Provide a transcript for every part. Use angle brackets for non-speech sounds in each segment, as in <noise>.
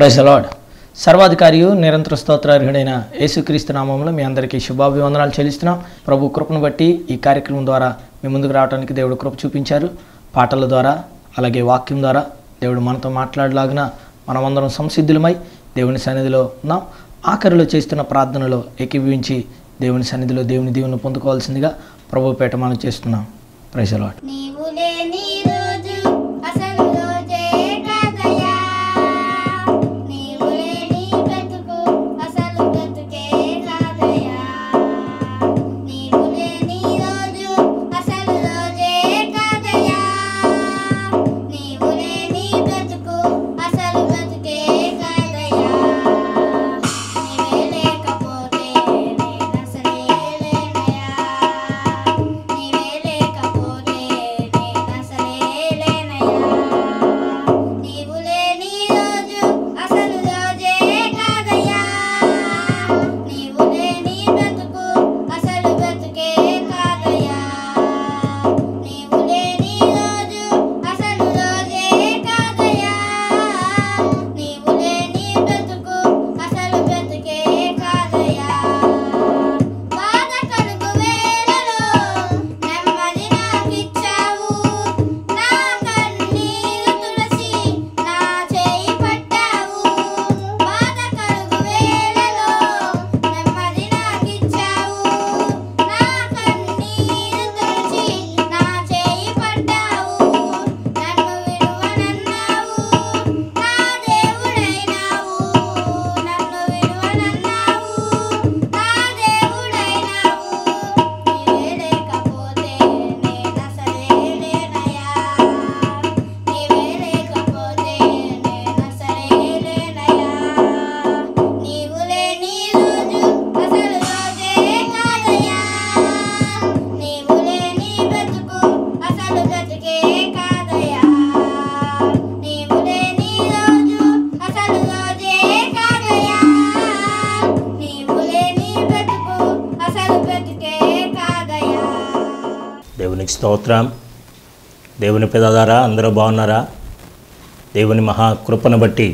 ప్రైజలాడ్ సర్వాధికారియు నిరంతర స్తోత్రార్హుడైన యేసుక్రీస్తు నామంలో మీ అందరికీ శుభాభివందనాలు చెల్లిస్తున్నాం ప్రభు కృపను బట్టి ఈ కార్యక్రమం ద్వారా మీ ముందుకు రావడానికి దేవుడు కృప చూపించారు పాటల ద్వారా అలాగే వాక్యం ద్వారా దేవుడు మనతో మాట్లాడలాగిన మనమందరం సంసిద్ధులమై దేవుని సన్నిధిలో ఉన్నాం ఆఖరిలో చేస్తున్న ప్రార్థనలో ఏకీభవించి దేవుని సన్నిధిలో దేవుని దీవుని పొందుకోవాల్సిందిగా పేట మనం చేస్తున్నాం ప్రైజలాడ్ నీవు లేని స్తోత్రం దేవుని పెదాదారా అందరూ బాగున్నారా దేవుని మహాకృపను బట్టి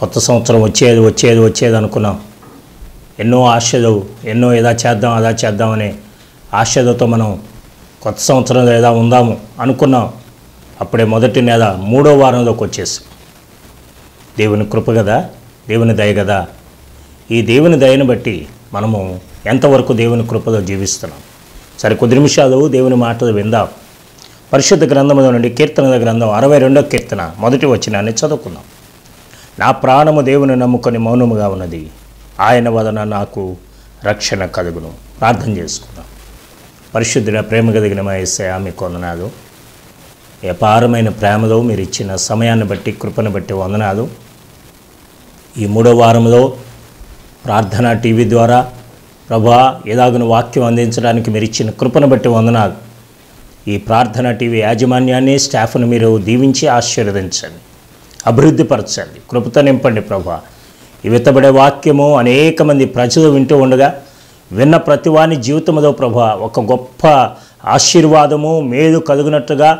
కొత్త సంవత్సరం వచ్చేది వచ్చేది వచ్చేది అనుకున్నాం ఎన్నో ఆశలు ఎన్నో ఏదా చేద్దాం అదా చేద్దామనే ఆశలతో మనం కొత్త సంవత్సరంలో ఏదా ఉందాము అనుకున్నాం అప్పుడే మొదటి నెల మూడో వారంలోకి వచ్చేసి దేవుని కృప కదా దేవుని దయ కదా ఈ దేవుని దయను బట్టి మనము ఎంతవరకు దేవుని కృపలో జీవిస్తున్నాం సరే కొద్ది నిమిషాలు దేవుని మాటలు విందాం పరిశుద్ధ గ్రంథంలో నుండి కీర్తన గ్రంథం అరవై రెండో కీర్తన మొదటి వచ్చినాన్ని చదువుకుందాం నా ప్రాణము దేవుని నమ్ముకొని మౌనముగా ఉన్నది ఆయన వలన నాకు రక్షణ కలుగును ప్రార్థన చేసుకుందాం పరిశుద్ధుడ ప్రేమ కలిగిన మాయసే ఆమె కొందనాలు అపారమైన ప్రేమలో మీరు ఇచ్చిన సమయాన్ని బట్టి కృపను బట్టి వందనాలు ఈ మూడో వారంలో ప్రార్థన టీవీ ద్వారా ప్రభా ఏదాగును వాక్యం అందించడానికి మీరు ఇచ్చిన కృపను బట్టి వందనాలు ఈ ప్రార్థన టీవీ యాజమాన్యాన్ని స్టాఫ్ను మీరు దీవించి ఆశీర్వదించండి అభివృద్ధిపరచండి కృపత నింపండి ప్రభా ఈ విత్తబడే వాక్యము అనేక మంది ప్రజలు వింటూ ఉండగా విన్న ప్రతివాని జీవితంలో ప్రభా ఒక గొప్ప ఆశీర్వాదము మేలు కలుగునట్టుగా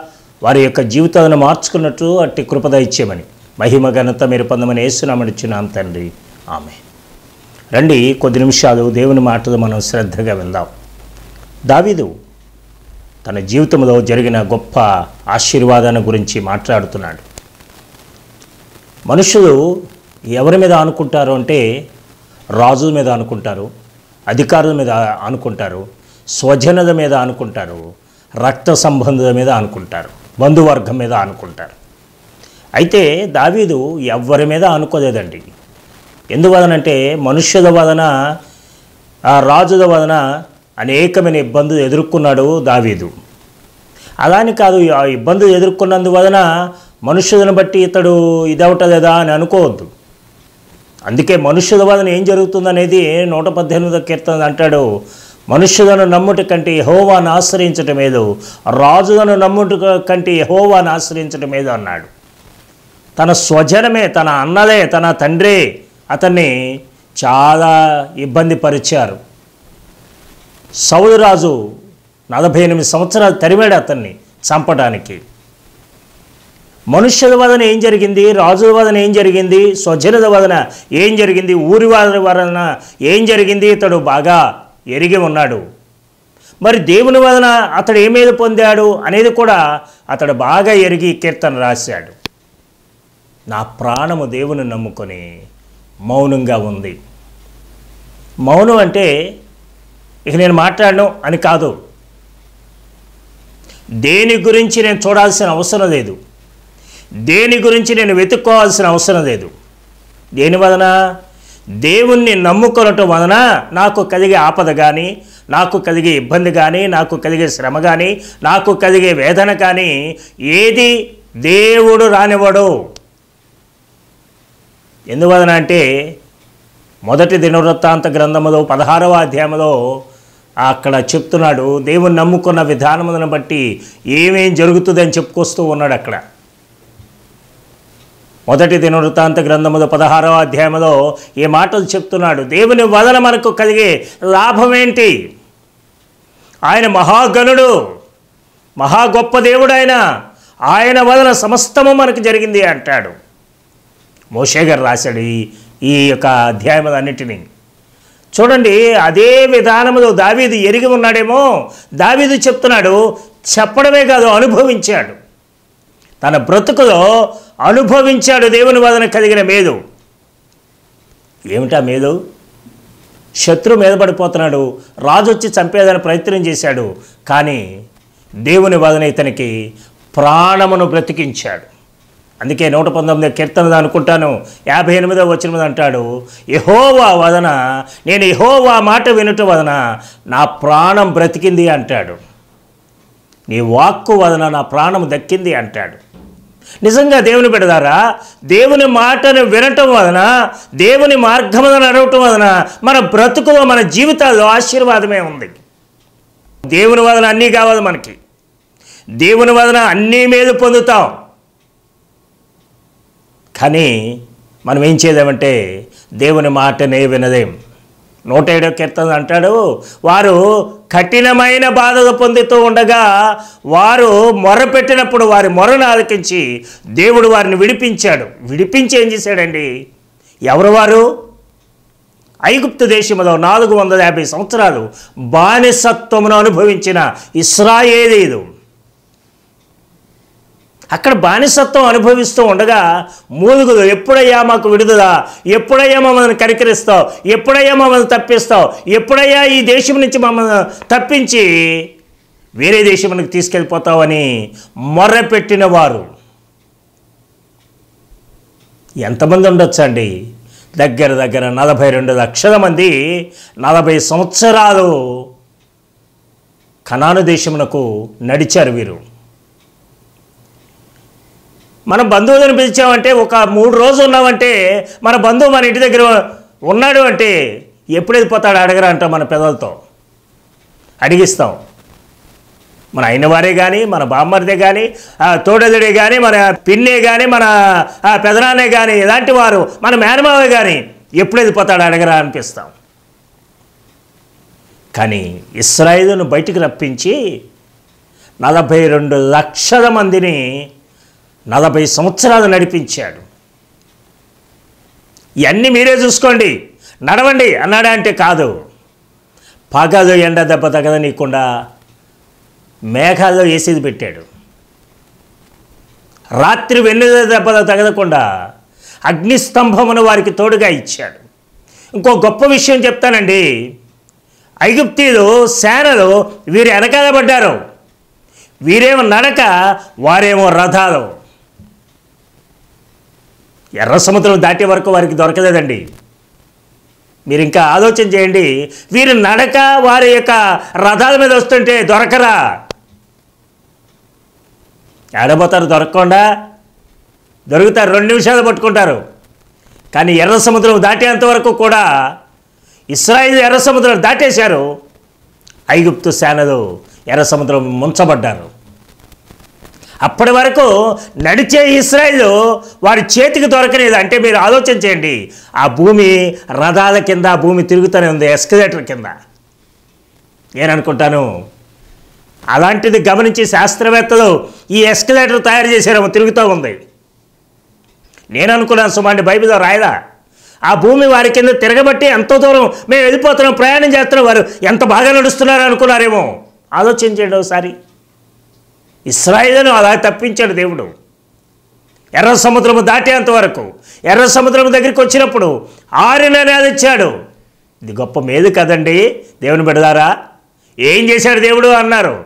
వారి యొక్క జీవితాలను మార్చుకున్నట్టు అట్టి కృపద ఇచ్చేమని మహిమ ఘనత మీరు పొందమని వేస్తున్నామని చిన్నాం తండ్రి ఆమె రండి కొద్ది నిమిషాలు దేవుని మాటలు మనం శ్రద్ధగా వెళ్దాం దావీదు తన జీవితంలో జరిగిన గొప్ప ఆశీర్వాదాన్ని గురించి మాట్లాడుతున్నాడు మనుషులు ఎవరి మీద అనుకుంటారు అంటే రాజుల మీద అనుకుంటారు అధికారుల మీద అనుకుంటారు స్వజనుల మీద అనుకుంటారు రక్త సంబంధుల మీద అనుకుంటారు బంధువర్గం మీద అనుకుంటారు అయితే దావీదు ఎవరి మీద అనుకోలేదండి ఎందువలనంటే మనుష్యుల వలన ఆ రాజుల వలన అనేకమైన ఇబ్బందులు ఎదుర్కొన్నాడు దావీదు అలాని కాదు ఆ ఇబ్బందులు ఎదుర్కొన్నందువలన మనుష్యులను బట్టి ఇతడు ఇదవటలేదా అని అనుకోవద్దు అందుకే మనుష్యుల వలన ఏం జరుగుతుందనేది నూట పద్దెనిమిదో కీర్తన అంటాడు మనుష్యులను నమ్ముట కంటే హోవాను ఆశ్రయించటం ఏదో రాజులను నమ్ముట కంటే హోవాను ఆశ్రయించటం ఏదో అన్నాడు తన స్వజనమే తన అన్నలే తన తండ్రే అతన్ని చాలా ఇబ్బంది పరిచారు సౌదరాజు నలభై ఎనిమిది సంవత్సరాలు తరిమాడు అతన్ని చంపడానికి మనుష్యుల వదన ఏం జరిగింది రాజుల వదన ఏం జరిగింది స్వజనుల వదన ఏం జరిగింది ఊరి వారి వలన ఏం జరిగింది ఇతడు బాగా ఎరిగి ఉన్నాడు మరి దేవుని వలన అతడు ఏమేది పొందాడు అనేది కూడా అతడు బాగా ఎరిగి కీర్తన రాశాడు నా ప్రాణము దేవుని నమ్ముకొని మౌనంగా ఉంది మౌనం అంటే ఇక నేను మాట్లాడను అని కాదు దేని గురించి నేను చూడాల్సిన అవసరం లేదు దేని గురించి నేను వెతుక్కోవాల్సిన అవసరం లేదు దేని వలన దేవుణ్ణి నమ్ముకొనటం వలన నాకు కలిగే ఆపద కానీ నాకు కలిగే ఇబ్బంది కానీ నాకు కలిగే శ్రమ కానీ నాకు కలిగే వేదన కానీ ఏది దేవుడు రానివాడు ఎందువలన అంటే మొదటి దినవృత్తాంత గ్రంథములో పదహారవ అధ్యాయంలో అక్కడ చెప్తున్నాడు దేవుని నమ్ముకున్న విధానములను బట్టి ఏమేం జరుగుతుందని చెప్పుకొస్తూ ఉన్నాడు అక్కడ మొదటి దినవృత్తాంత గ్రంథములో పదహారవ అధ్యాయంలో ఏ మాటలు చెప్తున్నాడు దేవుని వలన మనకు కలిగే లాభం ఏంటి ఆయన మహాగణుడు మహా గొప్ప దేవుడు ఆయన ఆయన వలన సమస్తము మనకు జరిగింది అంటాడు మోషే గారు రాశాడు ఈ ఈ యొక్క అధ్యాయం అన్నిటినీ చూడండి అదే విధానములో దావీది ఎరిగి ఉన్నాడేమో దావీది చెప్తున్నాడు చెప్పడమే కాదు అనుభవించాడు తన బ్రతుకులో అనుభవించాడు దేవుని వదన కలిగిన మేదు ఏమిటా మేలు శత్రు మీద పడిపోతున్నాడు రాజు వచ్చి చంపేదని ప్రయత్నం చేశాడు కానీ దేవుని వదన ఇతనికి ప్రాణమును బ్రతికించాడు అందుకే నూట పంతొమ్మిది కీర్తన అనుకుంటాను యాభై ఎనిమిదో వచ్చినది అంటాడు యహోవా వదన నేను యహోవా మాట వినటం వదన నా ప్రాణం బ్రతికింది అంటాడు నీ వాక్కు వదన నా ప్రాణం దక్కింది అంటాడు నిజంగా దేవుని పెడదారా దేవుని మాటను వినటం వలన దేవుని మార్గం నడవటం వలన మన బ్రతుకులో మన జీవితాల్లో ఆశీర్వాదమే ఉంది దేవుని వదన అన్నీ కావాలి మనకి దేవుని వదన అన్నీ మీద పొందుతాం కానీ మనం ఏం చేద్దామంటే దేవుని మాటనే వినదేం నూట ఏడో కీర్తన అంటాడు వారు కఠినమైన బాధలు పొందుతూ ఉండగా వారు మొరపెట్టినప్పుడు వారి మొరను ఆలకించి దేవుడు వారిని విడిపించాడు విడిపించి ఏం చేశాడండి ఎవరు వారు ఐగుప్తు దేశంలో నాలుగు వందల యాభై సంవత్సరాలు బానిసత్వమును అనుభవించిన ఇస్రాయేలీదు అక్కడ బానిసత్వం అనుభవిస్తూ ఉండగా మూలుగులు ఎప్పుడయ్యా మాకు విడుదల ఎప్పుడయ్యా మమ్మల్ని కరికరిస్తావు ఎప్పుడయ్యా మమ్మల్ని తప్పిస్తావు ఎప్పుడయ్యా ఈ దేశం నుంచి మమ్మల్ని తప్పించి వేరే దేశంకి తీసుకెళ్ళిపోతావని మొర్రపెట్టిన వారు ఎంతమంది ఉండొచ్చండి దగ్గర దగ్గర నలభై రెండు లక్షల మంది నలభై సంవత్సరాలు కనాను దేశమునకు నడిచారు వీరు మనం బంధువులను పిలిచామంటే ఒక మూడు రోజులు ఉన్నామంటే మన బంధువు మన ఇంటి దగ్గర ఉన్నాడు అంటే ఎప్పుడైతే పోతాడు అడగరా అంటాం మన పిల్లలతో అడిగిస్తాం మన అయినవారే కానీ మన బామ్మరిదే కానీ తోడదుడే కానీ మన పిన్నే కానీ మన పెదనాన్నే కానీ ఇలాంటి వారు మన మేనమావే కానీ ఎప్పుడైతే పోతాడు అడగరా అనిపిస్తాం కానీ ఇస్రాయిల్ను బయటికి రప్పించి నలభై రెండు లక్షల మందిని నలభై సంవత్సరాలు నడిపించాడు ఇవన్నీ మీరే చూసుకోండి నడవండి అన్నాడా అంటే కాదు పగలు ఎండ దెబ్బ తగదనీయకుండా మేఘాల్లో ఏసీది పెట్టాడు రాత్రి వెన్నెల దెబ్బలు తగదకుండా అగ్నిస్తంభమును వారికి తోడుగా ఇచ్చాడు ఇంకో గొప్ప విషయం చెప్తానండి ఐగుప్తీలు సేనలు వీరు వెనకాలబడ్డారు వీరేమో నడక వారేమో రథాలు ఎర్ర సముద్రం దాటే వరకు వారికి దొరకలేదండి మీరు ఇంకా ఆలోచన చేయండి వీరు నడక వారి యొక్క రథాల మీద వస్తుంటే దొరకరా ఆడబోతారు దొరకకుండా దొరుకుతారు రెండు నిమిషాలు పట్టుకుంటారు కానీ ఎర్ర సముద్రం దాటేంత వరకు కూడా ఇస్రాయిల్ ఎర్ర సముద్రం దాటేశారు ఐగుప్తు సేనలు ఎర్ర సముద్రం ముంచబడ్డారు అప్పటి వరకు నడిచే ఇస్రాయిల్ వారి చేతికి దొరకలేదు అంటే మీరు ఆలోచన చేయండి ఆ భూమి రథాల కింద భూమి తిరుగుతూనే ఉంది ఎస్కలేటర్ కింద నేననుకుంటాను అలాంటిది గమనించి శాస్త్రవేత్తలు ఈ ఎస్కలేటర్ తయారు చేశారేమో తిరుగుతూ ఉంది నేను అనుకున్నాను సుమాండి బైబిల్లో రాయదా ఆ భూమి వారి కింద తిరగబట్టి ఎంత దూరం మేము వెళ్ళిపోతున్నాం ప్రయాణం చేస్తున్నాం వారు ఎంత బాగా నడుస్తున్నారు అనుకున్నారేమో ఆలోచించండి ఒకసారి ఇస్రాయిలను అలా తప్పించాడు దేవుడు ఎర్ర సముద్రము దాటేంత వరకు ఎర్ర సముద్రం దగ్గరికి వచ్చినప్పుడు ఆరిన ఇచ్చాడు ఇది గొప్ప మేలు కదండి దేవుని పెడదారా ఏం చేశాడు దేవుడు అన్నారు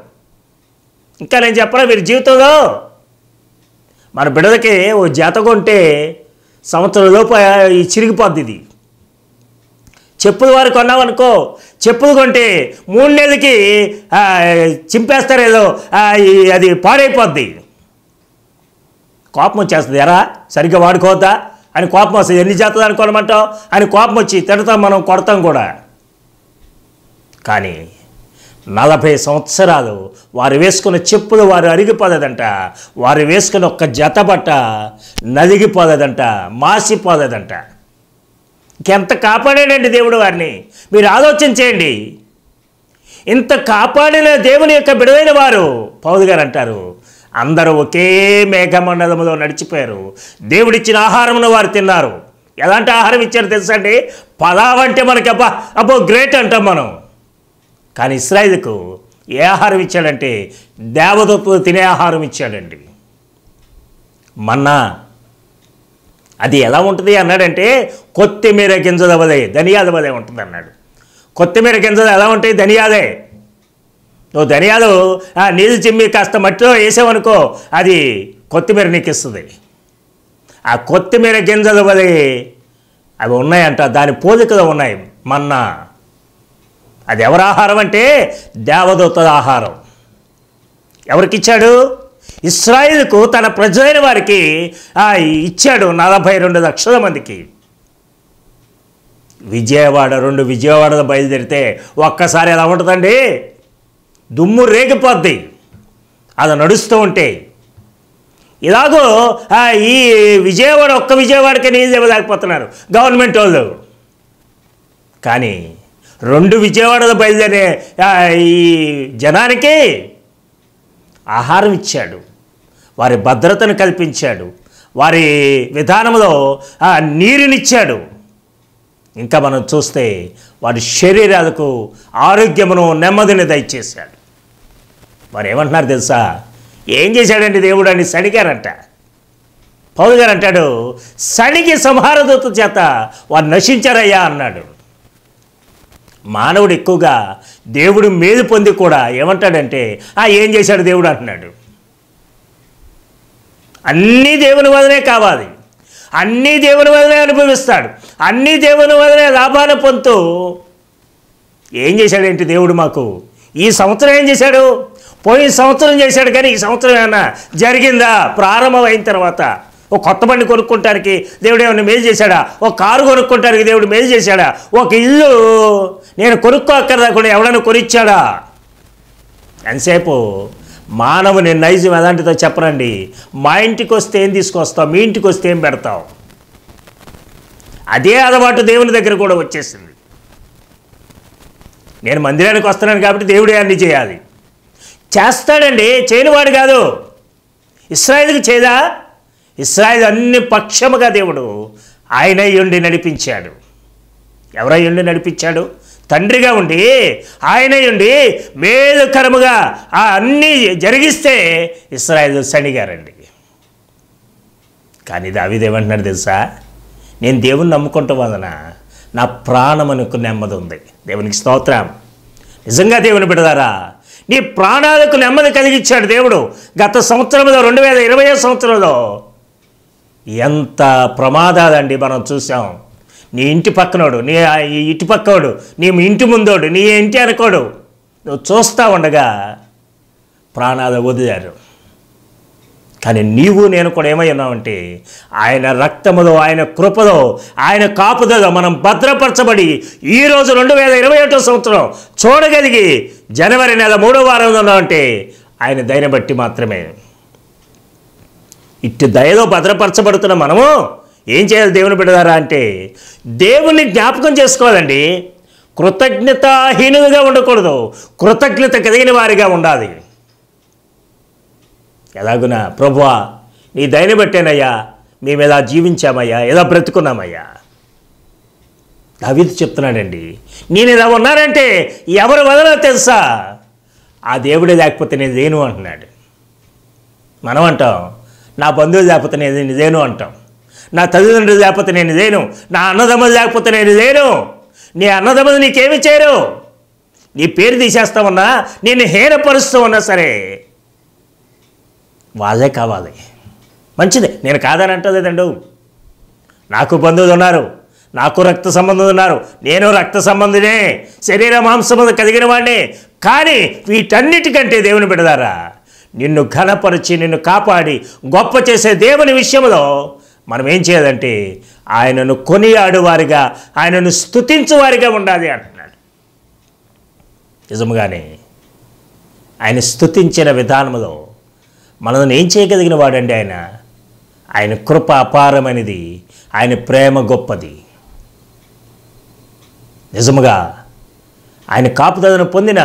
ఇంకా నేను చెప్పరా వీరి జీవితంలో మన బిడ్డలకి ఓ జాతకం ఉంటే సంవత్సరంలోపు ఈ చిరిగిపోద్ది ఇది చెప్పుల వారు కొన్నామనుకో చెప్పులు కొంటే మూడు నెలలకి చింపేస్తారు ఏదో అది పాడైపోద్ది కోపం వచ్చేస్తుంది ఎరా సరిగ్గా వాడుకోవద్దా అని కోపం వస్తుంది ఎన్ని చేస్తుంది అనుకోనమంటావు అని కోపం వచ్చి తిడతాం మనం కొడతాం కూడా కానీ నలభై సంవత్సరాలు వారు వేసుకున్న చెప్పులు వారు అరిగిపోలేదంట వారు వేసుకున్న ఒక్క జత బట్ట నలిగిపోలేదంట మాసిపోలేదంట ఇంకెంత కాపాడాడండి దేవుడు వారిని మీరు ఆలోచన చేయండి ఇంత కాపాడిన దేవుని యొక్క బిడవైన వారు పౌదు గారు అంటారు అందరూ ఒకే మేఘమండలములో నడిచిపోయారు దేవుడిచ్చిన ఆహారమును వారు తిన్నారు ఎలాంటి ఆహారం ఇచ్చారు తెలుసా పలావ్ అంటే మనకి అబ్బా అబ్బో గ్రేట్ అంటాం మనం కానీ ఇస్రాయిల్కు ఏ ఆహారం ఇచ్చాడంటే దేవదత్తులు తినే ఆహారం ఇచ్చాడండి మన్నా అది ఎలా ఉంటుంది అన్నాడంటే కొత్తిమీర గింజదవలే వదే ఉంటుంది అన్నాడు కొత్తిమీర గింజలు ఎలా ఉంటాయి ధనియాలే నువ్వు ధనియాలు ఆ నీళ్ళు చిమ్మి కాస్త మట్టిలో వేసావనుకో అది కొత్తిమీర నీకు ఇస్తుంది ఆ కొత్తిమీర గింజలు వలె అవి ఉన్నాయంట దాని పోలికలు ఉన్నాయి మన్నా అది ఎవరి ఆహారం అంటే దేవదూతల ఆహారం ఎవరికిచ్చాడు ఇస్రాయిల్కు తన ప్రజలైన వారికి ఇచ్చాడు నలభై రెండు లక్షల మందికి విజయవాడ రెండు విజయవాడలో బయలుదేరితే ఒక్కసారి ఎలా ఉంటుందండి దుమ్ము రేగిపోద్ది అది నడుస్తూ ఉంటే ఇలాగో ఈ విజయవాడ ఒక్క విజయవాడకే నీళ్ళు ఇవ్వలేకపోతున్నారు గవర్నమెంట్ వాళ్ళు కానీ రెండు విజయవాడలో బయలుదేరే ఈ జనానికి ఆహారం ఇచ్చాడు వారి భద్రతను కల్పించాడు వారి విధానంలో ఆ నీరునిచ్చాడు ఇంకా మనం చూస్తే వారి శరీరాలకు ఆరోగ్యమును నెమ్మదిని దయచేశాడు వారు ఏమంటున్నారు తెలుసా ఏం చేశాడండి దేవుడు అని సణిగారంట పౌరు గారు అంటాడు సణిగి సంహారదూత చేత వారు నశించారయ్యా అన్నాడు మానవుడు ఎక్కువగా దేవుడు మేలు పొంది కూడా ఏమంటాడంటే ఆ ఏం చేశాడు దేవుడు అంటున్నాడు అన్నీ దేవుని వదనే కావాలి అన్నీ దేవుని వదనే అనుభవిస్తాడు అన్నీ దేవుని వదనే లాభాలు పొందుతూ ఏం చేశాడేంటి దేవుడు మాకు ఈ సంవత్సరం ఏం చేశాడు పోయిన సంవత్సరం చేశాడు కానీ ఈ సంవత్సరం ఏమన్నా జరిగిందా ప్రారంభమైన తర్వాత ఓ కొత్త బండి కొనుక్కుంటానికి దేవుడు ఏమైనా మేలు చేశాడా ఓ కారు కొనుక్కుంటానికి దేవుడు మేలు చేశాడా ఒక ఇల్లు నేను కొనుక్కోక్కర్దా కూడా ఎవడన్నా కొనిచ్చాడా ఎంతసేపు మానవుని నైజం ఎలాంటిదో చెప్పనండి మా ఇంటికి వస్తే ఏం తీసుకొస్తావు మీ ఇంటికి వస్తే ఏం పెడతావు అదే అలవాటు దేవుని దగ్గర కూడా వచ్చేసింది నేను మందిరానికి వస్తున్నాను కాబట్టి దేవుడే అన్ని చేయాలి చేస్తాడండి చేయనివాడు కాదు ఇస్రాయిల్కి చేదా ఇస్రాయిల్ అన్ని పక్షముగా దేవుడు ఆయన ఉండి నడిపించాడు ఎవరై ఉండి నడిపించాడు తండ్రిగా ఉండి ఆయనే ఉండి మేలుకరముగా ఆ అన్నీ జరిగిస్తే ఇస్రాయల్ శనిగారండి కానీ దావిదేమంటున్నాడు తెలుసా నేను దేవుణ్ణి నమ్ముకుంటా వలన నా ప్రాణం అనుకు నెమ్మది ఉంది దేవునికి స్తోత్రం నిజంగా దేవుని బిడదారా నీ ప్రాణాలకు నెమ్మది కలిగించాడు దేవుడు గత సంవత్సరంలో రెండు వేల ఇరవై సంవత్సరంలో ఎంత ప్రమాదాలండి మనం చూసాం నీ ఇంటి పక్కనోడు నీ ఇటు పక్కోడు నీ ఇంటి ముందోడు నీ ఇంటి అనుకోడు నువ్వు చూస్తూ ఉండగా ప్రాణాలు వదిలారు కానీ నీవు నేను కూడా ఏమై ఉన్నామంటే ఆయన రక్తముదో ఆయన కృపదో ఆయన కాపుదో మనం భద్రపరచబడి ఈరోజు రెండు వేల ఇరవై ఒకటో సంవత్సరం చూడగలిగి జనవరి నెల మూడో వారం ఉన్నామంటే ఆయన దయని బట్టి మాత్రమే ఇట్టి దయలో భద్రపరచబడుతున్న మనము ఏం చేయాలి దేవుని బిడ్డదారా అంటే దేవుణ్ణి జ్ఞాపకం చేసుకోవాలండి కృతజ్ఞతాహీనుగా ఉండకూడదు కృతజ్ఞత కలిగిన వారిగా ఉండాలి ఎలాగునా ప్రభువా నీ దయని బట్టేనయ్యా మేము ఎలా జీవించామయ్యా ఎలా బ్రతుకున్నామయ్యా దావీదు చెప్తున్నాడండి నేను ఇలా ఉన్నానంటే ఎవరు వదలో తెలుసా ఆ దేవుడే లేకపోతే నేను లేను అంటున్నాడు మనం అంటాం నా బంధువులు లేకపోతే నేను లేను అంటాం నా తల్లిదండ్రులు లేకపోతే నేను లేను నా అన్నదమ్ములు లేకపోతే నేను లేను నీ అన్నదమ్ములు నీకేమి చేయరు నీ పేరు తీసేస్తా ఉన్నా నేను హేనపరుస్తూ ఉన్నా సరే వాళ్ళే కావాలి మంచిదే నేను కాదని అంటలేదండు నాకు బంధువులు ఉన్నారు నాకు రక్త సంబంధం ఉన్నారు నేను రక్త సంబంధినే శరీర మాంసం కలిగిన వాడిని కానీ వీటన్నిటికంటే దేవుని బిడదారా నిన్ను ఘనపరిచి నిన్ను కాపాడి గొప్ప చేసే దేవుని విషయంలో మనం ఏం చేయాలంటే ఆయనను కొనియాడువారిగా ఆయనను స్థుతించువారిగా ఉండాలి అంటున్నాడు నిజముగానే ఆయన స్థుతించిన విధానంలో మనల్ని ఏం చేయగలిగిన వాడండి ఆయన ఆయన కృప అపారమైనది ఆయన ప్రేమ గొప్పది నిజముగా ఆయన కాపుదలను పొందిన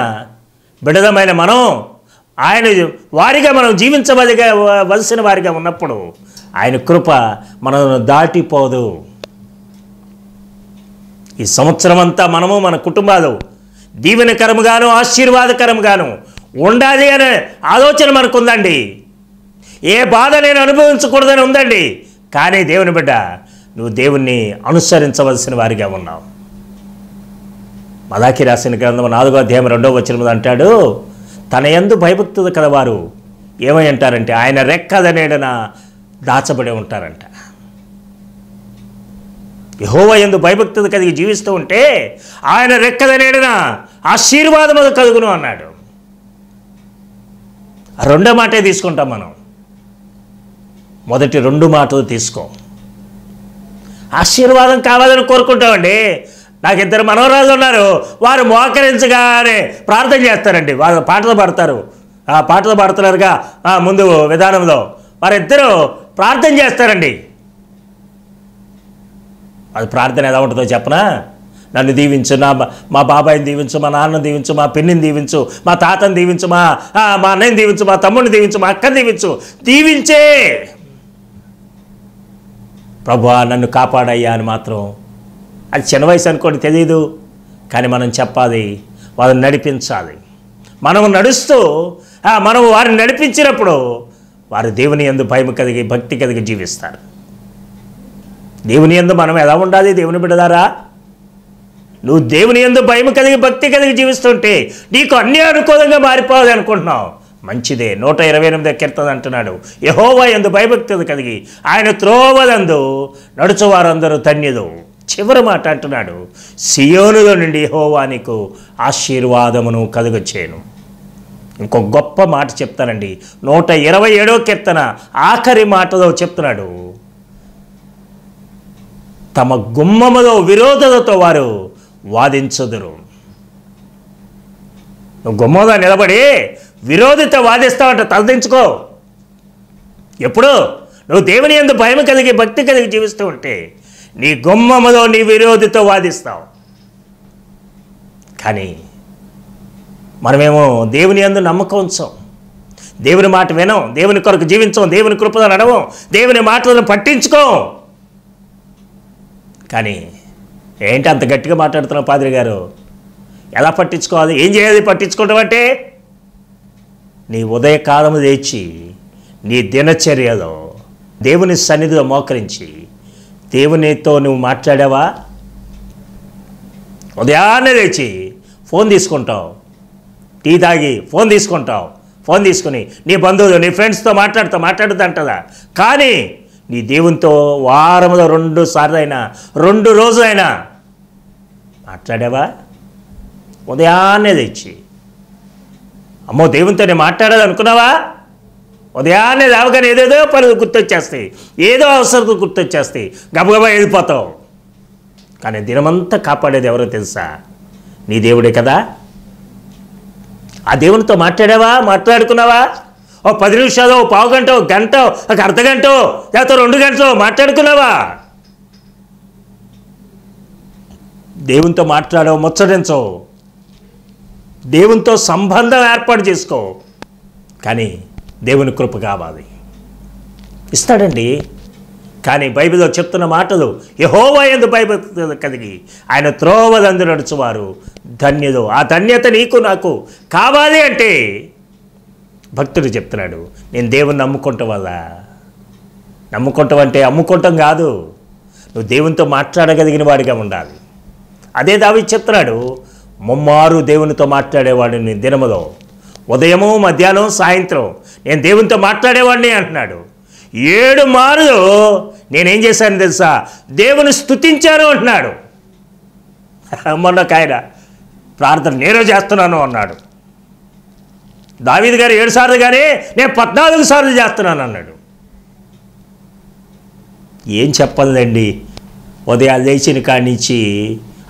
బిడదమైన మనం ఆయన వారిగా మనం జీవించవలిగా వలసిన వారిగా ఉన్నప్పుడు ఆయన కృప మనను దాటిపోదు ఈ సంవత్సరం అంతా మనము మన కుటుంబాలు దీవెనకరముగాను ఆశీర్వాదకరముగాను ఉండాలి అనే ఆలోచన మనకు ఉందండి ఏ బాధ నేను అనుభవించకూడదని ఉందండి కానీ దేవుని బిడ్డ నువ్వు దేవుణ్ణి అనుసరించవలసిన వారిగా ఉన్నావు మదాకి రాసిన గ్రంథం నాలుగో అధ్యాయం రెండో వచనం అంటాడు తన ఎందు భయభక్తులు కలవారు ఏమై అంటారంటే ఆయన నేడన దాచబడి ఉంటారంట యహోవ ఎందు భయభక్తులు కలిగి జీవిస్తూ ఉంటే ఆయన రెక్కదనేడిన అది కలుగును అన్నాడు రెండో మాటే తీసుకుంటాం మనం మొదటి రెండు మాటలు తీసుకో ఆశీర్వాదం కావాలని కోరుకుంటామండి నాకు ఇద్దరు మనవరాలు ఉన్నారు వారు మోకరించగానే ప్రార్థన చేస్తారండి వారు పాటలు పాడతారు ఆ పాటలు పాడుతున్నారుగా ముందు విధానంలో వారిద్దరూ ప్రార్థన చేస్తారండి అది ప్రార్థన ఎలా ఉంటుందో చెప్పనా నన్ను దీవించు నా మా బాబాయిని దీవించు మా నాన్నని దీవించు మా పిన్నిని దీవించు మా తాతని దీవించు మా మా అన్నయ్యని దీవించు మా తమ్ముడిని దీవించు మా అక్కని దీవించు దీవించే ప్రభు నన్ను కాపాడయ్యా అని మాత్రం అది చిన్న వయసు అనుకోండి తెలియదు కానీ మనం చెప్పాలి వాళ్ళని నడిపించాలి మనం నడుస్తూ మనం వారిని నడిపించినప్పుడు వారు దేవుని ఎందు భయం కలిగి భక్తి కదిగి జీవిస్తారు దేవుని ఎందు మనం ఎలా ఉండాలి దేవుని బిడదారా నువ్వు దేవుని ఎందు భయం కలిగి భక్తి కదిగి జీవిస్తుంటే నీకు అన్ని అనుకూలంగా మారిపోవాలి అనుకుంటున్నావు మంచిదే నూట ఇరవై ఎనిమిది ఎక్కెత్తది అంటున్నాడు యహోవా ఎందు భయభక్తి కలిగి ఆయన త్రోవలందు నడుచువారందరూ ధన్యులు చివరి మాట అంటున్నాడు సియోనులో నుండి యహోవా నీకు ఆశీర్వాదమును కలుగొచ్చేను ఇంకో గొప్ప మాట చెప్తానండి నూట ఇరవై ఏడో కీర్తన ఆఖరి మాటలో చెప్తున్నాడు తమ గుమ్మములో విరోధులతో వారు వాదించదురు నువ్వు గుమ్మంలో నిలబడి విరోధితో వాదిస్తావంట తలదించుకో ఎప్పుడు నువ్వు దేవుని ఎందు భయం కలిగి భక్తి కలిగి జీవిస్తూ ఉంటే నీ గుమ్మములో నీ విరోధితో వాదిస్తావు కానీ మనమేమో దేవుని అందు నమ్మకం ఉంచాం దేవుని మాట వినం దేవుని కొరకు జీవించం దేవుని కృపలో నడవం దేవుని మాటలను పట్టించుకోం కానీ ఏంటి అంత గట్టిగా మాట్లాడుతున్నావు పాదిరి గారు ఎలా పట్టించుకోవాలి ఏం చేయాలి పట్టించుకోవటం అంటే నీ ఉదయకాలము తెచ్చి నీ దినచర్యలో దేవుని సన్నిధిలో మోకరించి దేవునితో నువ్వు మాట్లాడావా ఉదయాన్నే లేచి ఫోన్ తీసుకుంటావు టీ తాగి ఫోన్ తీసుకుంటావు ఫోన్ తీసుకుని నీ బంధువులు నీ ఫ్రెండ్స్తో మాట్లాడుతూ మాట్లాడుతుంటదా కానీ నీ దేవునితో వారంలో రెండు సార్లు అయినా రెండు రోజులైనా మాట్లాడావా ఉదయాన్నే తెచ్చి అమ్మో దేవునితో నేను మాట్లాడాలి అనుకున్నావా ఉదయాన్నే రావగానే ఏదేదో పనులు గుర్తొచ్చేస్తాయి ఏదో అవసరం గుర్తొచ్చేస్తాయి గబగబా వెళ్ళిపోతావు కానీ దినమంతా కాపాడేది ఎవరో తెలుసా నీ దేవుడే కదా ఆ దేవునితో మాట్లాడావా మాట్లాడుకున్నావా ఓ పది నిమిషాలు ఓ పావు గంట ఒక గంట ఒక అర్ధ గంట లేకపోతే రెండు గంటలు మాట్లాడుకున్నావా దేవునితో మాట్లాడవు ముచ్చరించవు దేవునితో సంబంధం ఏర్పాటు చేసుకో కానీ దేవుని కృప కావాలి ఇస్తాడండి కానీ బైబిల్లో చెప్తున్న మాటలు యహోవా ఎందు బైబిల్ కలిగి ఆయన త్రోవలందు నడుచువారు ధన్యులు ఆ ధన్యత నీకు నాకు కావాలి అంటే భక్తుడు చెప్తున్నాడు నేను దేవుని నమ్ముకుంటా వల్ల నమ్ముకుంటాం అంటే అమ్ముకుంటాం కాదు నువ్వు దేవునితో మాట్లాడగలిగిన వాడిగా ఉండాలి అదే దావి చెప్తున్నాడు ముమ్మారు దేవునితో మాట్లాడేవాడిని దినములో ఉదయము మధ్యాహ్నం సాయంత్రం నేను దేవునితో మాట్లాడేవాడిని అంటున్నాడు ఏడు మారులు నేనేం చేశాను తెలుసా దేవుని స్థుతించాను అంటున్నాడు <laughs> మొన్న కాయన ప్రార్థన నేనే చేస్తున్నాను అన్నాడు దావీద్ గారు ఏడు సార్లు కానీ నేను పద్నాలుగు సార్లు చేస్తున్నాను అన్నాడు ఏం చెప్పలేదండి ఉదయాలు లేచిన కానించి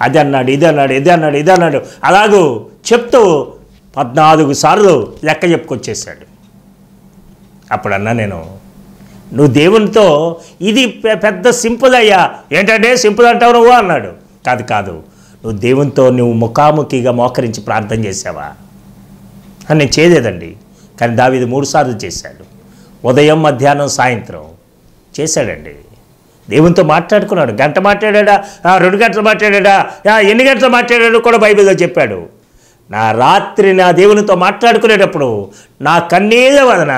అది అన్నాడు ఇది అన్నాడు ఇది అన్నాడు ఇది అన్నాడు అలాగూ చెప్తూ పద్నాలుగు సార్లు లెక్క చెప్పుకొచ్చేసాడు అప్పుడన్నా నేను నువ్వు దేవునితో ఇది పెద్ద సింపుల్ అయ్యా ఏంటంటే సింపుల్ అంటావు నువ్వు అన్నాడు కాదు కాదు నువ్వు దేవునితో నువ్వు ముఖాముఖిగా మోకరించి ప్రార్థన చేసావా అని నేను చేయలేదండి కానీ దావిది మూడుసార్లు చేశాడు ఉదయం మధ్యాహ్నం సాయంత్రం చేశాడండి దేవునితో మాట్లాడుకున్నాడు గంట మాట్లాడా రెండు గంటలు మాట్లాడా ఎన్ని గంటలు మాట్లాడాడు కూడా బైబిల్లో చెప్పాడు నా రాత్రి నా దేవునితో మాట్లాడుకునేటప్పుడు నా కన్నీద వదన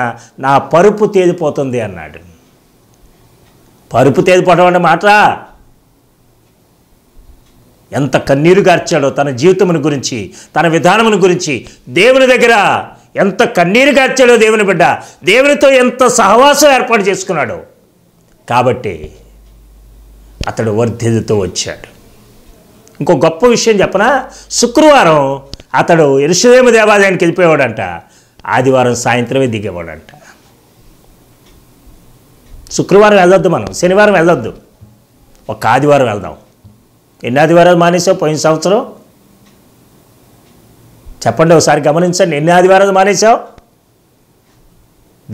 నా పరుపు తేదిపోతుంది అన్నాడు పరుపు తేలిపోవడం అంటే మాట ఎంత కన్నీరు గార్చాడో తన జీవితముని గురించి తన విధానముని గురించి దేవుని దగ్గర ఎంత కన్నీరు గార్చాడో దేవుని బిడ్డ దేవునితో ఎంత సహవాసం ఏర్పాటు చేసుకున్నాడో కాబట్టి అతడు వర్ధిల్లుతూ వచ్చాడు ఇంకో గొప్ప విషయం చెప్పనా శుక్రవారం అతడు ఎరుషుదేమ దేవాలయానికి వెళ్ళిపోయేవాడంట ఆదివారం సాయంత్రమే దిగేవాడంట శుక్రవారం వెళ్ళొద్దు మనం శనివారం వెళ్ళొద్దు ఒక ఆదివారం వెళ్దాం ఎన్ని ఆదివారాలు మానేసావు పోయిన సంవత్సరం చెప్పండి ఒకసారి గమనించండి ఎన్ని ఆదివారాలు మానేసావు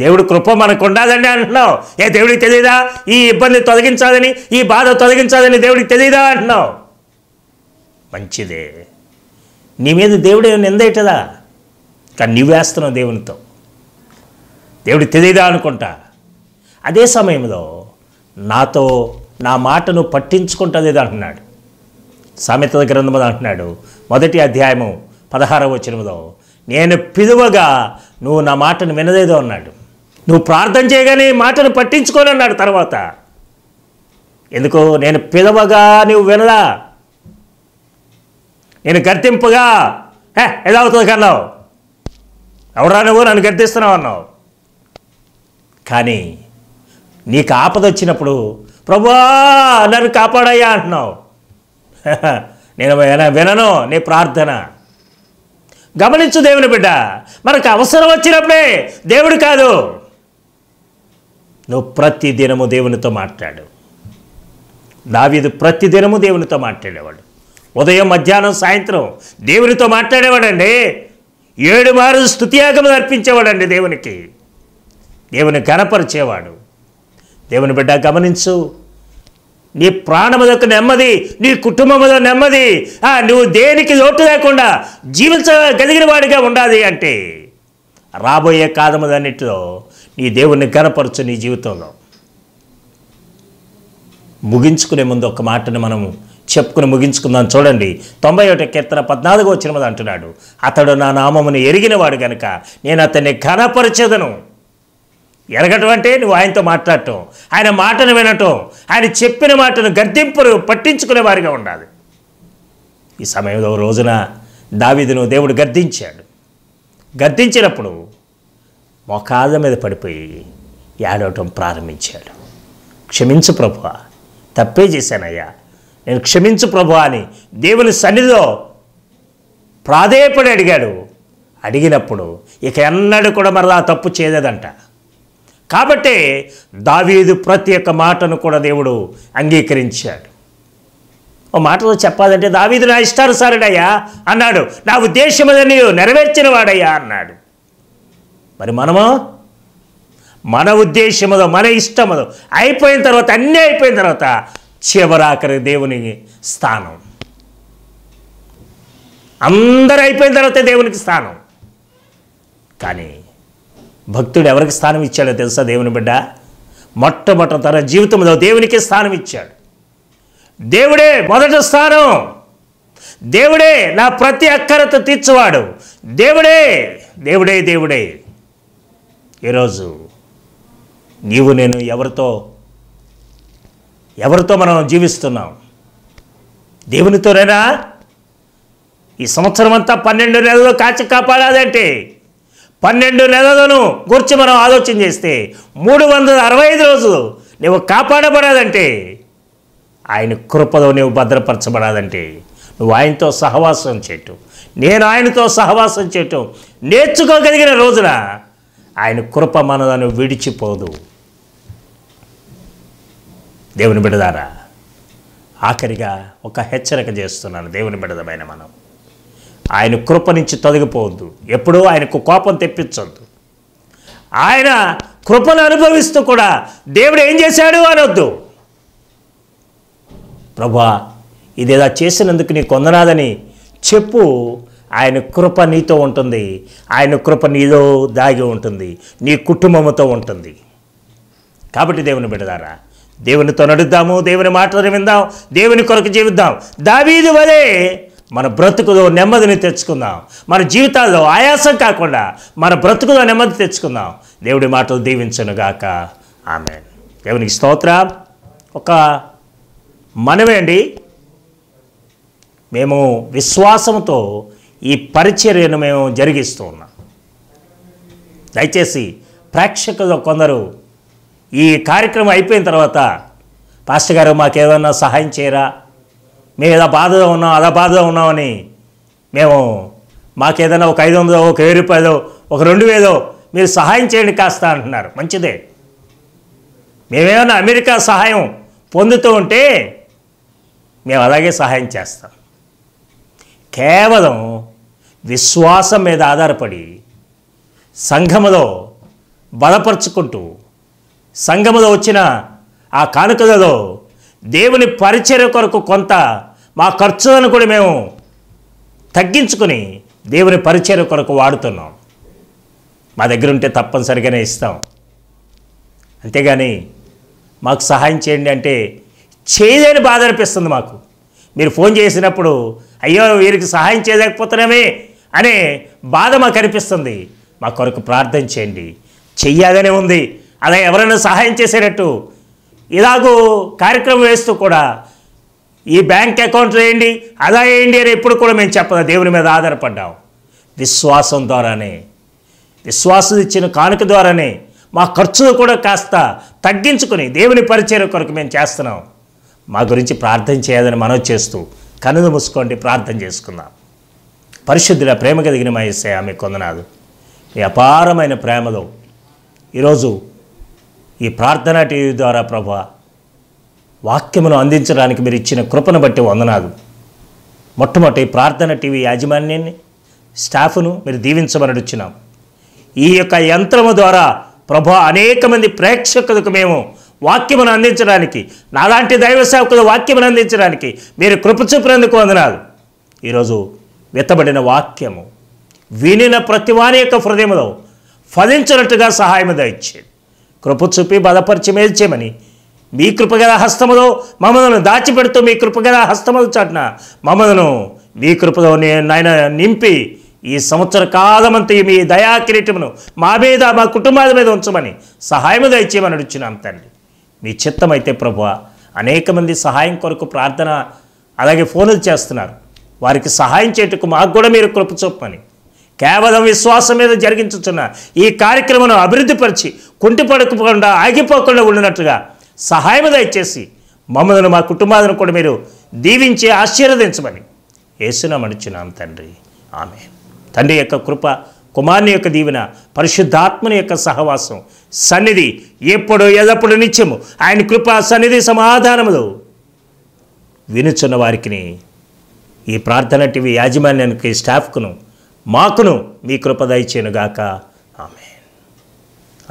దేవుడు కృప మనకు ఉండాలని అంటున్నావు ఏ దేవుడికి తెలియదా ఈ ఇబ్బంది తొలగించాలని ఈ బాధ తొలగించాలని దేవుడికి తెలియదా అంటున్నావు మంచిదే నీ మీద దేవుడు ఏమి నిందేటదా కానీ నువ్వేస్తున్నావు దేవునితో దేవుడు తెలియదా అనుకుంటా అదే సమయంలో నాతో నా మాటను పట్టించుకుంటలేదు అంటున్నాడు సామెతల గ్రంథం అంటున్నాడు మొదటి అధ్యాయము పదహారవ వచనంలో నేను పిలువగా నువ్వు నా మాటను వినలేదు అన్నాడు నువ్వు ప్రార్థన చేయగానే మాటను పట్టించుకోనన్నాడు తర్వాత ఎందుకు నేను పిలవగా నువ్వు వినలా నేను గర్తింపుగా ఎలా అవుతుంది కన్నావు ఎవరా నువ్వు నన్ను గర్తిస్తున్నావు అన్నావు కానీ నీకు ఆపద వచ్చినప్పుడు ప్రభువా నన్ను కాపాడయ్యా అంటున్నావు <laughs> నేను వినను నీ ప్రార్థన గమనించు దేవుని బిడ్డ మనకు అవసరం వచ్చినప్పుడే దేవుడు కాదు నువ్వు ప్రతి దినము దేవునితో మాట్లాడు వీధి ప్రతి దినము దేవునితో మాట్లాడేవాడు ఉదయం మధ్యాహ్నం సాయంత్రం దేవునితో మాట్లాడేవాడండి ఏడు మారు స్థుతియాగం అర్పించేవాడండి దేవునికి దేవుని కనపరిచేవాడు దేవుని బిడ్డ గమనించు నీ ప్రాణముదొక నెమ్మది నీ కుటుంబములో నెమ్మది నువ్వు దేనికి లోటు లేకుండా జీవించగలిగిన వాడిగా ఉండాలి అంటే రాబోయే కాదముదన్నిటిలో నీ దేవుణ్ణి కనపరచు నీ జీవితంలో ముగించుకునే ముందు ఒక మాటను మనము చెప్పుకుని ముగించుకుందాం చూడండి తొంభై ఒకటి కీర్తన పద్నాలుగు వచ్చిన అంటున్నాడు అతడు నా నామమును ఎరిగినవాడు కనుక నేను అతన్ని ఘనపరిచేదను ఎరగటం అంటే నువ్వు ఆయనతో మాట్లాడటం ఆయన మాటను వినటం ఆయన చెప్పిన మాటను గద్దింపులు పట్టించుకునేవారిగా ఉండాలి ఈ సమయంలో రోజున దావిదును దేవుడు గద్దించాడు గద్దించినప్పుడు మొకాళ్ళ మీద పడిపోయి ఏడవటం ప్రారంభించాడు క్షమించు ప్రభు తప్పే చేశానయ్యా నేను క్షమించు ప్రభు అని దేవుని సన్నిధిలో ప్రాధేయపడి అడిగాడు అడిగినప్పుడు ఇక ఎన్నడూ కూడా మరలా తప్పు చేయలేదంట కాబట్టి దావీదు ప్రతి ఒక్క మాటను కూడా దేవుడు అంగీకరించాడు ఓ మాటలో చెప్పాలంటే దావీదు నా ఇష్టానుసారుడయ్యా అన్నాడు నా ఉద్దేశం నీవు నెరవేర్చిన వాడయ్యా అన్నాడు మరి మనము మన ఉద్దేశమదో మన ఇష్టముదో అయిపోయిన తర్వాత అన్నీ అయిపోయిన తర్వాత చివరాఖరి దేవుని స్థానం అందరూ అయిపోయిన తర్వాత దేవునికి స్థానం కానీ భక్తుడు ఎవరికి స్థానం ఇచ్చాడో తెలుసా దేవుని బిడ్డ మొట్టమొదటి తన జీవితంలో దేవునికి స్థానం ఇచ్చాడు దేవుడే మొదటి స్థానం దేవుడే నా ప్రతి అక్కరత తీర్చువాడు దేవుడే దేవుడే దేవుడే ఈరోజు నీవు నేను ఎవరితో ఎవరితో మనం జీవిస్తున్నాం దేవునితోనైనా ఈ సంవత్సరం అంతా పన్నెండు నెలలు కాచి కాపాడాదంటే పన్నెండు నెలలను గురించి మనం ఆలోచన చేస్తే మూడు వందల అరవై ఐదు రోజులు నువ్వు కాపాడబడాదంటే ఆయన కృపలో నువ్వు భద్రపరచబడాదంటే నువ్వు ఆయనతో సహవాసం చేయటం నేను ఆయనతో సహవాసం చేయటం నేర్చుకోగలిగిన రోజున ఆయన కృప మనలను విడిచిపోదు దేవుని బిడదారా ఆఖరిగా ఒక హెచ్చరిక చేస్తున్నాను దేవుని బిడదమైన మనం ఆయన కృప నుంచి తొలగిపోవద్దు ఎప్పుడూ ఆయనకు కోపం తెప్పించొద్దు ఆయన కృపను అనుభవిస్తూ కూడా దేవుడు ఏం చేశాడు అనొద్దు ప్రభా ఇదేదా చేసినందుకు నీ కొందనాదని చెప్పు ఆయన కృప నీతో ఉంటుంది ఆయన కృప నీలో దాగి ఉంటుంది నీ కుటుంబంతో ఉంటుంది కాబట్టి దేవుని బిడదారా దేవునితో నడుద్దాము దేవుని మాటలు విందాం దేవుని కొరకు జీవిద్దాం దావీది వలే మన బ్రతుకులో నెమ్మదిని తెచ్చుకుందాం మన జీవితాల్లో ఆయాసం కాకుండా మన బ్రతుకులో నెమ్మది తెచ్చుకుందాం దేవుడి మాటలు దీవించనుగాక ఆమె దేవునికి స్తోత్ర ఒక మనమే అండి మేము విశ్వాసంతో ఈ పరిచర్యను మేము జరిగిస్తూ ఉన్నాం దయచేసి ప్రేక్షకులు కొందరు ఈ కార్యక్రమం అయిపోయిన తర్వాత పాస్టర్ గారు మాకేదన్నా సహాయం చేయరా మేము ఏదో బాధగా ఉన్నాం అలా బాధగా ఉన్నామని మేము మాకేదన్నా ఒక ఐదు వందలు ఒక వెయ్యి రూపాయలు ఒక రెండు వేలో మీరు సహాయం చేయండి కాస్త అంటున్నారు మంచిదే మేమేమైనా అమెరికా సహాయం పొందుతూ ఉంటే మేము అలాగే సహాయం చేస్తాం కేవలం విశ్వాసం మీద ఆధారపడి సంఘములో బలపరుచుకుంటూ సంగములో వచ్చిన ఆ కానుకలలో దేవుని పరిచర్య కొరకు కొంత మా ఖర్చులను కూడా మేము తగ్గించుకుని దేవుని పరిచర్య కొరకు వాడుతున్నాం మా దగ్గర ఉంటే తప్పనిసరిగానే ఇస్తాం అంతేగాని మాకు సహాయం చేయండి అంటే చేయలేని బాధ అనిపిస్తుంది మాకు మీరు ఫోన్ చేసినప్పుడు అయ్యో వీరికి సహాయం చేయలేకపోతున్నామే అనే బాధ మాకు అనిపిస్తుంది మా కొరకు ప్రార్థన చేయండి చెయ్యాలనే ఉంది అలా ఎవరైనా సహాయం చేసేటట్టు ఇలాగూ కార్యక్రమం వేస్తూ కూడా ఈ బ్యాంక్ అకౌంట్ వేయండి అలా వేయండి అని ఎప్పుడు కూడా మేము చెప్పదా దేవుని మీద ఆధారపడ్డాం విశ్వాసం ద్వారానే విశ్వాసం ఇచ్చిన కానుక ద్వారానే మా ఖర్చులు కూడా కాస్త తగ్గించుకుని దేవుని పరిచయం కొరకు మేము చేస్తున్నాం మా గురించి ప్రార్థన చేయాలని మనం చేస్తూ కనులు మూసుకోండి ప్రార్థన చేసుకుందాం పరిశుద్ధుల ప్రేమ కలిగిన మా ఇస్తే ఆమె కొందనాదు అపారమైన ప్రేమలో ఈరోజు ఈ ప్రార్థనా టీవీ ద్వారా ప్రభా వాక్యమును అందించడానికి మీరు ఇచ్చిన కృపను బట్టి వందనాలు మొట్టమొదటి ప్రార్థన టీవీ యాజమాన్యాన్ని స్టాఫ్ను మీరు దీవించమని వచ్చినాం ఈ యొక్క యంత్రము ద్వారా ప్రభా అనేక మంది ప్రేక్షకులకు మేము వాక్యమును అందించడానికి నాలాంటి దైవ సేవకులు వాక్యమును అందించడానికి మీరు కృప చూపినందుకు వందనాలు ఈరోజు వెతబడిన వాక్యము వినిన ప్రతివాని యొక్క హృదయంలో ఫలించినట్టుగా సహాయం దయచేది కృప చూపి బలపరిచి మేలు చేయమని మీ కృపగల హస్తములో మమ్మలను దాచిపెడుతూ మీ కృపగల హస్తములు చాటున మమ్మలను మీ కృపలో నాయన నింపి ఈ సంవత్సర కాలమంతా మీ దయా కిరీటమును మా మీద మా కుటుంబాల మీద ఉంచమని సహాయము దయచేయమని అడుచున్నాం తండ్రి మీ చిత్తమైతే ప్రభు అనేక మంది సహాయం కొరకు ప్రార్థన అలాగే ఫోన్లు చేస్తున్నారు వారికి సహాయం చేయటకు మాకు కూడా మీరు కృప చూపమని కేవలం విశ్వాసం మీద జరిగించుతున్న ఈ కార్యక్రమను అభివృద్ధిపరిచి కుంటిపడకపోకుండా ఆగిపోకుండా ఉండినట్లుగా సహాయం దయచేసి మమ్మల్ని మా కుటుంబాలను కూడా మీరు దీవించి ఆశీర్వదించమని వేసిన తండ్రి ఆమె తండ్రి యొక్క కృప కుమార్ని యొక్క దీవెన పరిశుద్ధాత్మని యొక్క సహవాసం సన్నిధి ఎప్పుడు ఎదప్పుడు నిత్యము ఆయన కృప సన్నిధి సమాధానములు వినుచున్న వారికి ఈ ప్రార్థన టీవీ యాజమాన్యానికి స్టాఫ్కును మాకును మీ కృప గాక ఆమె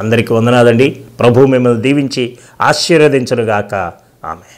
అందరికీ వందనాదండి ప్రభు మిమ్మల్ని దీవించి ఆశీర్వదించనుగాక ఆమె